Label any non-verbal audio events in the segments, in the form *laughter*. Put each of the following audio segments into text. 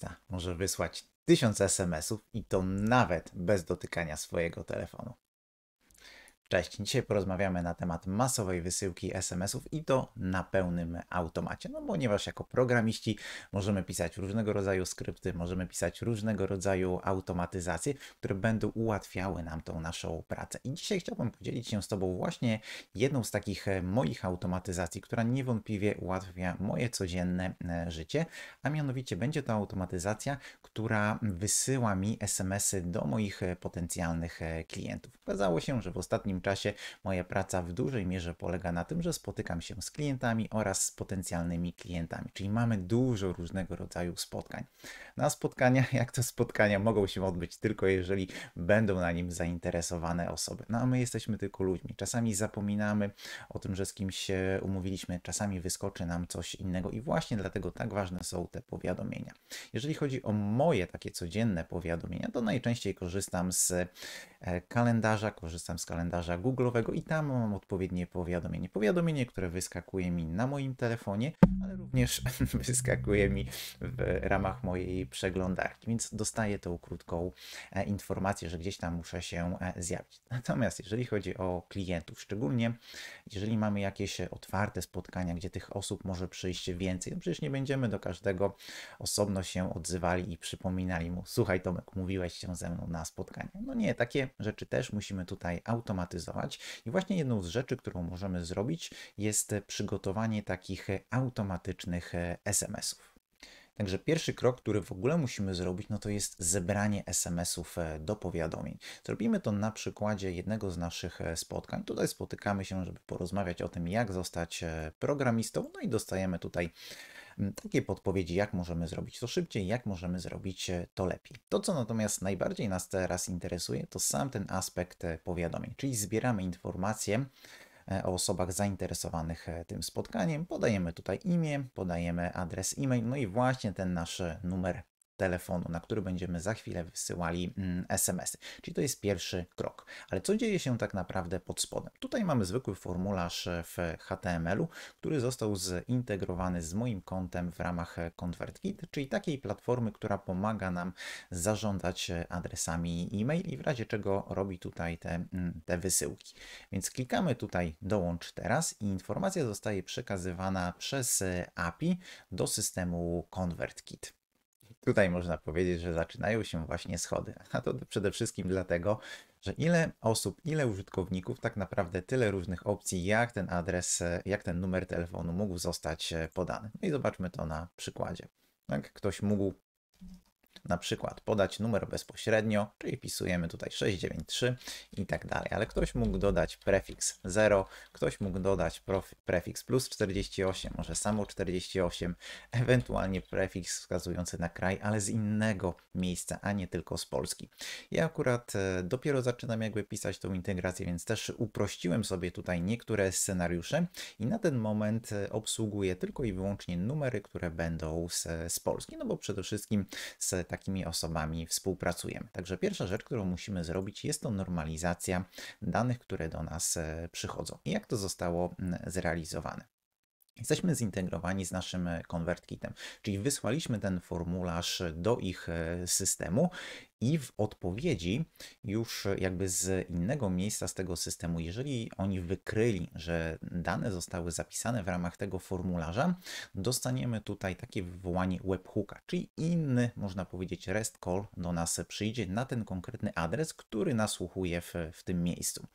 programista może wysłać tysiąc SMS-ów i to nawet bez dotykania swojego telefonu. Cześć, dzisiaj porozmawiamy na temat masowej wysyłki SMS-ów i to na pełnym automacie. No ponieważ jako programiści możemy pisać różnego rodzaju skrypty, możemy pisać różnego rodzaju automatyzacje, które będą ułatwiały nam tą naszą pracę. I dzisiaj chciałbym podzielić się z Tobą właśnie jedną z takich e, moich automatyzacji, która niewątpliwie ułatwia moje codzienne e, życie, a mianowicie będzie to automatyzacja, która wysyła mi SMS-y do moich e, potencjalnych klientów. Okazało się, że w ostatnim czasie. Moja praca w dużej mierze polega na tym, że spotykam się z klientami oraz z potencjalnymi klientami, czyli mamy dużo różnego rodzaju spotkań. Na spotkania, *laughs* jak to spotkania, mogą się odbyć tylko jeżeli będą na nim zainteresowane osoby. No a my jesteśmy tylko ludźmi. Czasami zapominamy o tym, że z kimś się umówiliśmy, czasami wyskoczy nam coś innego i właśnie dlatego tak ważne są te powiadomienia. Jeżeli chodzi o moje takie codzienne powiadomienia, to najczęściej korzystam z e, kalendarza, korzystam z kalendarza kalendarza Google'owego i tam mam odpowiednie powiadomienie. Powiadomienie, które wyskakuje mi na moim telefonie, ale również *laughs* wyskakuje mi w ramach mojej przeglądarki, więc dostaję tą krótką e, informację, że gdzieś tam muszę się e, zjawić. Natomiast jeżeli chodzi o klientów, szczególnie jeżeli mamy jakieś otwarte spotkania, gdzie tych osób może przyjść więcej, no przecież nie będziemy do każdego osobno się odzywali i przypominali mu, słuchaj Tomek, mówiłeś się ze mną na spotkaniu No nie, takie rzeczy też musimy tutaj automatycznie automatyzować. I właśnie jedną z rzeczy, którą możemy zrobić, jest przygotowanie takich automatycznych e, SMS-ów. Także pierwszy krok, który w ogóle musimy zrobić, no to jest zebranie SMS-ów e, do powiadomień. Zrobimy to na przykładzie jednego z naszych e, spotkań. Tutaj spotykamy się, żeby porozmawiać o tym, jak zostać programistą, no i dostajemy tutaj takie podpowiedzi, jak możemy zrobić to szybciej, jak możemy zrobić e, to lepiej. To, co natomiast najbardziej nas teraz interesuje, to sam ten aspekt e, powiadomień, czyli zbieramy informacje e, o osobach zainteresowanych tym spotkaniem. Podajemy tutaj imię, podajemy adres e-mail, no i właśnie ten nasz numer telefonu, na który będziemy za chwilę wysyłali mm, SMS-y. Czyli to jest pierwszy krok. Ale co dzieje się tak naprawdę pod spodem? Tutaj mamy zwykły formularz e, w HTML-u, który został zintegrowany z moim kontem w ramach ConvertKit, e, czyli takiej platformy, która pomaga nam zarządzać e, adresami e-mail i w razie czego robi tutaj te, mm, te wysyłki. Więc klikamy tutaj dołącz teraz i informacja zostaje przekazywana przez API do systemu ConvertKit. Tutaj można powiedzieć, że zaczynają się właśnie schody, a to przede wszystkim dlatego, że ile osób, ile użytkowników, tak naprawdę tyle różnych opcji, jak ten adres, jak ten numer telefonu mógł zostać e, podany. No i zobaczmy to na przykładzie. Jak Ktoś mógł na przykład podać numer bezpośrednio, czyli wpisujemy tutaj 693 i tak dalej, ale ktoś mógł dodać prefiks 0, ktoś mógł dodać prefiks plus 48, może samo 48, ewentualnie prefiks wskazujący na kraj, ale z innego miejsca, a nie tylko z Polski. Ja akurat e, dopiero zaczynam jakby pisać tą integrację, więc też uprościłem sobie tutaj niektóre scenariusze i na ten moment e, obsługuję tylko i wyłącznie numery, które będą z, e, z Polski, no bo przede wszystkim z takimi osobami współpracujemy. Także pierwsza rzecz, którą musimy zrobić, jest to normalizacja danych, które do nas e, przychodzą. I jak to zostało zrealizowane? Jesteśmy zintegrowani z naszym ConvertKitem, e, czyli wysłaliśmy ten formularz do ich e, systemu i w odpowiedzi już e, jakby z innego miejsca z tego systemu, jeżeli oni wykryli, że dane zostały zapisane w ramach tego formularza, dostaniemy tutaj takie wywołanie webhooka, czyli inny, można powiedzieć, REST call do nas przyjdzie na ten konkretny adres, który nasłuchuje w, w tym miejscu.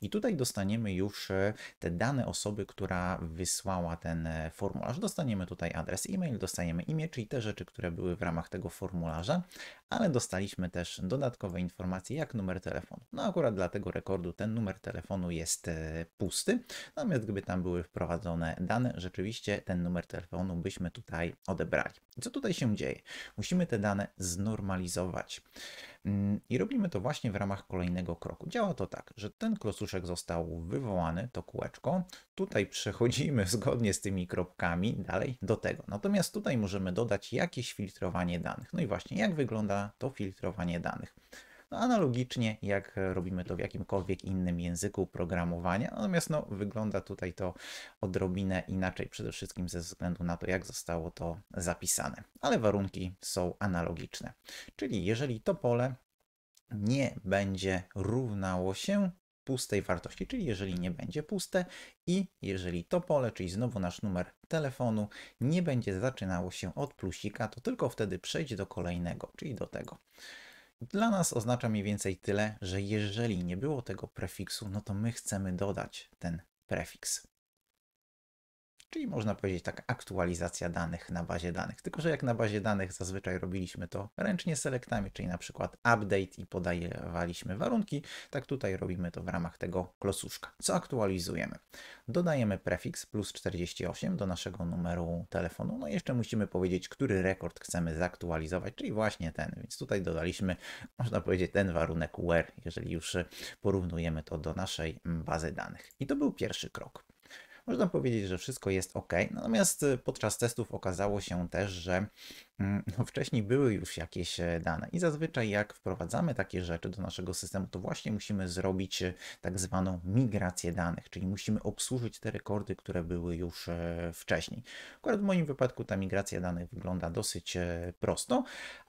I tutaj dostaniemy już e, te dane osoby, która wysłała ten e, formularz. Dostaniemy tutaj adres e-mail, dostaniemy imię, czyli te rzeczy, które były w ramach tego formularza, ale dostaliśmy też dodatkowe informacje, jak numer telefonu. No akurat dla tego rekordu ten numer telefonu jest e, pusty, natomiast gdyby tam były wprowadzone dane, rzeczywiście ten numer telefonu byśmy tutaj odebrali. Co tutaj się dzieje? Musimy te dane znormalizować. Mm, I robimy to właśnie w ramach kolejnego kroku. Działa to tak, że ten klocuszek został wywołany, to kółeczko. Tutaj *laughs* przechodzimy zgodnie z tymi kropkami dalej do tego. Natomiast tutaj możemy dodać jakieś filtrowanie danych. No i właśnie jak wygląda to filtrowanie danych. No, analogicznie jak robimy to w jakimkolwiek innym języku programowania, natomiast no, wygląda tutaj to odrobinę inaczej, przede wszystkim ze względu na to, jak zostało to zapisane, ale warunki są analogiczne. Czyli jeżeli to pole nie będzie równało się pustej wartości, czyli jeżeli nie będzie puste i jeżeli to pole, czyli znowu nasz numer telefonu, nie będzie zaczynało się od plusika, to tylko wtedy przejdź do kolejnego, czyli do tego. Dla nas oznacza mniej więcej tyle, że jeżeli nie było tego prefiksu, no to my chcemy dodać ten prefiks czyli można powiedzieć tak aktualizacja danych na bazie danych. Tylko, że jak na bazie danych zazwyczaj robiliśmy to ręcznie selektami, czyli na przykład update i podajewaliśmy warunki, tak tutaj robimy to w ramach tego klosuszka. Co aktualizujemy? Dodajemy prefiks plus 48 do naszego numeru telefonu, no i jeszcze musimy powiedzieć, który rekord chcemy zaktualizować, czyli właśnie ten, więc tutaj dodaliśmy, można powiedzieć, ten warunek where, jeżeli już porównujemy to do naszej bazy danych. I to był pierwszy krok. Można powiedzieć, że wszystko jest ok. Natomiast y, podczas testów okazało się też, że Mm, no wcześniej były już jakieś e, dane i zazwyczaj jak wprowadzamy takie rzeczy do naszego systemu, to właśnie musimy zrobić e, tak zwaną migrację danych, czyli musimy obsłużyć te rekordy, które były już e, wcześniej. Akurat w moim wypadku ta migracja danych wygląda dosyć prosto,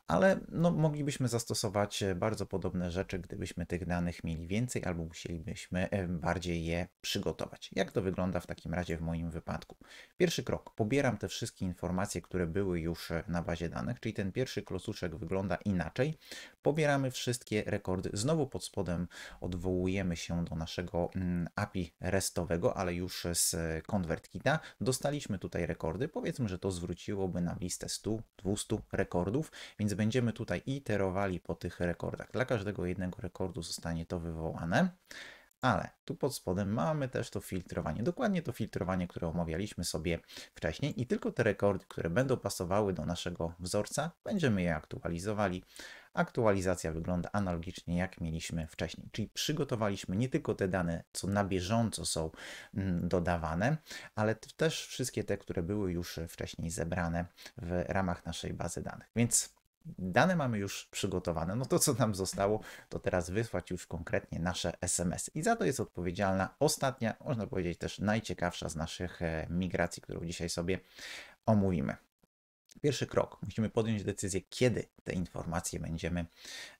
ale no, moglibyśmy zastosować bardzo podobne rzeczy, gdybyśmy tych danych mieli więcej albo musielibyśmy bardziej je przygotować. Jak to wygląda w takim razie w moim wypadku? Pierwszy krok, pobieram te wszystkie informacje, które były już na bazie bazie danych, czyli ten pierwszy klosuszek wygląda inaczej. Pobieramy wszystkie rekordy. Znowu pod spodem odwołujemy się do naszego mm, API restowego, ale już z ConvertKita. Dostaliśmy tutaj rekordy. Powiedzmy, że to zwróciłoby na listę 100, 200 rekordów, więc będziemy tutaj iterowali po tych rekordach. Dla każdego jednego rekordu zostanie to wywołane. Ale tu pod spodem mamy też to filtrowanie. Dokładnie to filtrowanie, które omawialiśmy sobie wcześniej i tylko te rekordy, które będą pasowały do naszego wzorca, będziemy je aktualizowali. Aktualizacja wygląda analogicznie jak mieliśmy wcześniej, czyli przygotowaliśmy nie tylko te dane, co na bieżąco są mm, dodawane, ale też wszystkie te, które były już wcześniej zebrane w ramach naszej bazy danych. Więc dane mamy już przygotowane, no to co nam zostało, to teraz wysłać już konkretnie nasze SMS. I za to jest odpowiedzialna ostatnia, można powiedzieć też najciekawsza z naszych e, migracji, którą dzisiaj sobie omówimy. Pierwszy krok, musimy podjąć decyzję, kiedy te informacje będziemy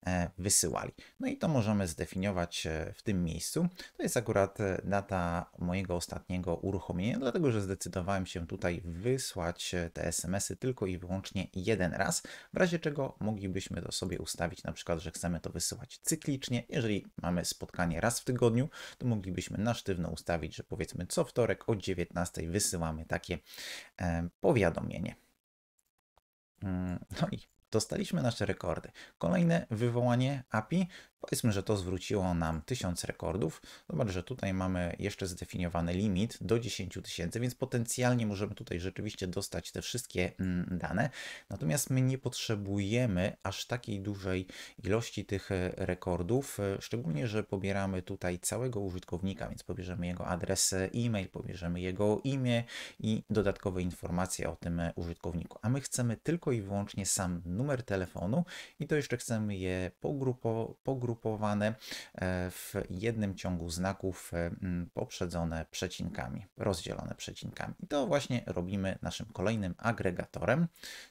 e, wysyłali. No i to możemy zdefiniować e, w tym miejscu. To jest akurat e, data mojego ostatniego uruchomienia, dlatego że zdecydowałem się tutaj wysłać te SMS-y tylko i wyłącznie jeden raz, w razie czego moglibyśmy to sobie ustawić, na przykład, że chcemy to wysyłać cyklicznie. Jeżeli mamy spotkanie raz w tygodniu, to moglibyśmy na sztywno ustawić, że powiedzmy co wtorek o 19 wysyłamy takie powiadomienie. Mm, no i dostaliśmy nasze rekordy. Kolejne wywołanie API Powiedzmy, że to zwróciło nam 1000 rekordów. Zobacz, że tutaj mamy jeszcze zdefiniowany limit do 10 tysięcy, więc potencjalnie możemy tutaj rzeczywiście dostać te wszystkie mm, dane. Natomiast my nie potrzebujemy aż takiej dużej ilości tych e, rekordów, e, szczególnie, że pobieramy tutaj całego użytkownika, więc pobierzemy jego adres e, e-mail, pobierzemy jego imię i dodatkowe informacje o tym użytkowniku. A my chcemy tylko i wyłącznie sam numer telefonu i to jeszcze chcemy je pogrupo, grupowane e, w jednym ciągu znaków e, poprzedzone przecinkami, rozdzielone przecinkami. I to właśnie robimy naszym kolejnym agregatorem,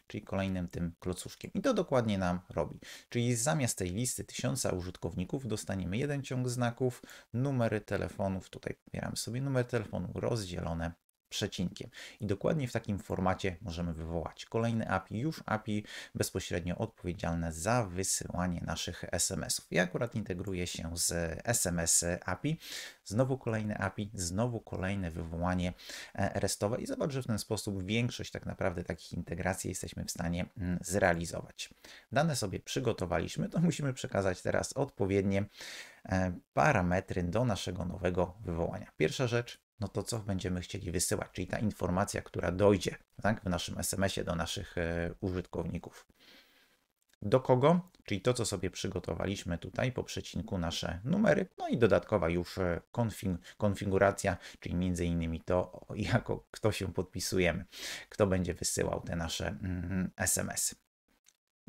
czyli kolejnym tym klocuszkiem. I to dokładnie nam robi. Czyli zamiast tej listy tysiąca użytkowników dostaniemy jeden ciąg znaków, numery telefonów, tutaj wybieramy sobie numer telefonu, rozdzielone przecinkiem. I dokładnie w takim formacie możemy wywołać kolejny API, już API bezpośrednio odpowiedzialne za wysyłanie naszych SMS-ów. I akurat integruje się z SMS API. Znowu kolejny API, znowu kolejne wywołanie e, restowe i zobacz, że w ten sposób większość tak naprawdę takich integracji jesteśmy w stanie mm, zrealizować. Dane sobie przygotowaliśmy, to musimy przekazać teraz odpowiednie e, parametry do naszego nowego wywołania. Pierwsza rzecz, no to co będziemy chcieli wysyłać, czyli ta informacja, która dojdzie tak, w naszym SMS-ie do naszych e, użytkowników. Do kogo? Czyli to, co sobie przygotowaliśmy tutaj po przecinku nasze numery, no i dodatkowa już e, konfig konfiguracja, czyli między innymi to, jako kto się podpisujemy, kto będzie wysyłał te nasze mm, SMS-y.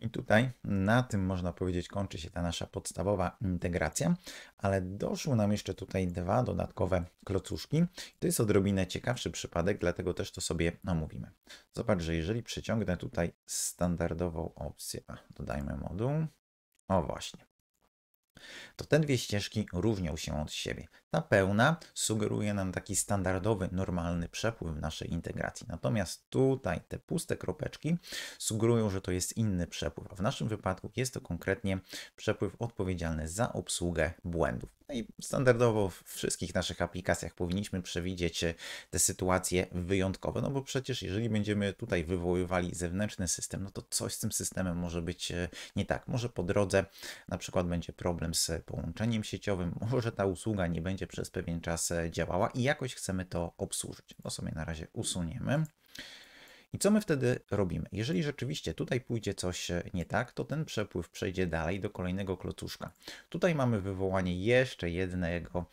I tutaj na tym można powiedzieć kończy się ta nasza podstawowa integracja, ale doszły nam jeszcze tutaj dwa dodatkowe klocuszki. To jest odrobinę ciekawszy przypadek, dlatego też to sobie omówimy. Zobacz, że jeżeli przyciągnę tutaj standardową opcję, dodajmy moduł, o właśnie, to te dwie ścieżki różnią się od siebie. Ta pełna sugeruje nam taki standardowy, normalny przepływ naszej integracji. Natomiast tutaj te puste kropeczki sugerują, że to jest inny przepływ, a w naszym wypadku jest to konkretnie przepływ odpowiedzialny za obsługę błędów. No i standardowo w wszystkich naszych aplikacjach powinniśmy przewidzieć e, te sytuacje wyjątkowe, no bo przecież jeżeli będziemy tutaj wywoływali zewnętrzny system, no to coś z tym systemem może być e, nie tak. Może po drodze na przykład będzie problem z połączeniem sieciowym, *laughs* może ta usługa nie będzie przez pewien czas e, działała i jakoś chcemy to obsłużyć. no sobie na razie usuniemy. I co my wtedy robimy? Jeżeli rzeczywiście tutaj pójdzie coś e, nie tak, to ten przepływ przejdzie dalej do kolejnego klocuszka. Tutaj mamy wywołanie jeszcze jednego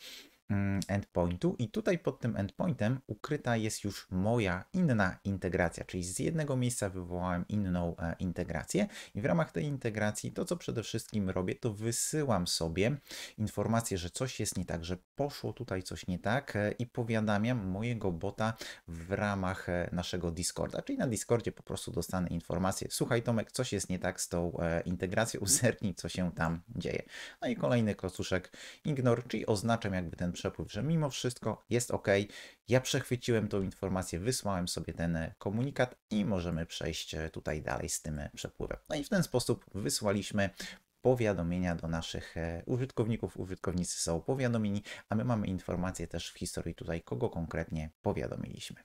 Mm, endpointu i tutaj pod tym endpointem ukryta jest już moja inna integracja, czyli z jednego miejsca wywołałem inną e, integrację i w ramach tej integracji to, co przede wszystkim robię, to wysyłam sobie informację, że coś jest nie tak, że poszło tutaj coś nie tak e, i powiadamiam mojego bota w ramach e, naszego Discorda, czyli na Discordzie po prostu dostanę informację, słuchaj Tomek, coś jest nie tak z tą integracją, *laughs* zerknij, co się tam dzieje. No i kolejny klocuszek ignore, czyli oznaczam jakby ten przepływ, że mimo wszystko jest ok. Ja przechwyciłem tą informację, wysłałem sobie ten e, komunikat i możemy przejść e, tutaj dalej z tym e, przepływem. No i w ten sposób wysłaliśmy powiadomienia do naszych użytkowników. Użytkownicy są powiadomieni, a my mamy informację też w historii tutaj, kogo konkretnie powiadomiliśmy.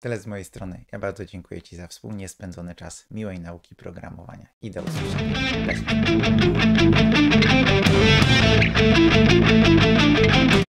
Tyle z mojej strony. Ja bardzo dziękuję Ci za wspólnie spędzony czas miłej nauki programowania i do usłyszenia.